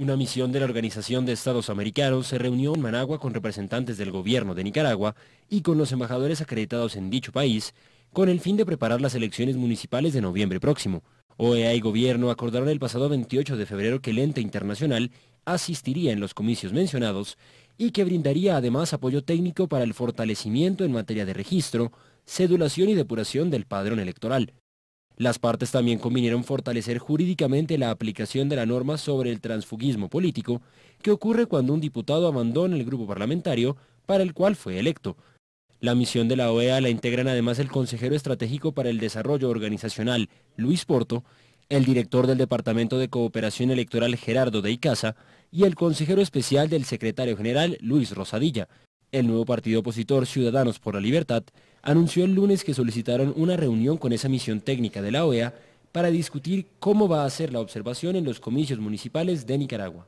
Una misión de la Organización de Estados Americanos se reunió en Managua con representantes del gobierno de Nicaragua y con los embajadores acreditados en dicho país, con el fin de preparar las elecciones municipales de noviembre próximo. OEA y gobierno acordaron el pasado 28 de febrero que el ente internacional asistiría en los comicios mencionados y que brindaría además apoyo técnico para el fortalecimiento en materia de registro, cedulación y depuración del padrón electoral. Las partes también convinieron fortalecer jurídicamente la aplicación de la norma sobre el transfugismo político que ocurre cuando un diputado abandona el grupo parlamentario para el cual fue electo. La misión de la OEA la integran además el consejero estratégico para el desarrollo organizacional, Luis Porto, el director del Departamento de Cooperación Electoral Gerardo de Icaza y el consejero especial del secretario general Luis Rosadilla. El nuevo partido opositor Ciudadanos por la Libertad anunció el lunes que solicitaron una reunión con esa misión técnica de la OEA para discutir cómo va a ser la observación en los comicios municipales de Nicaragua.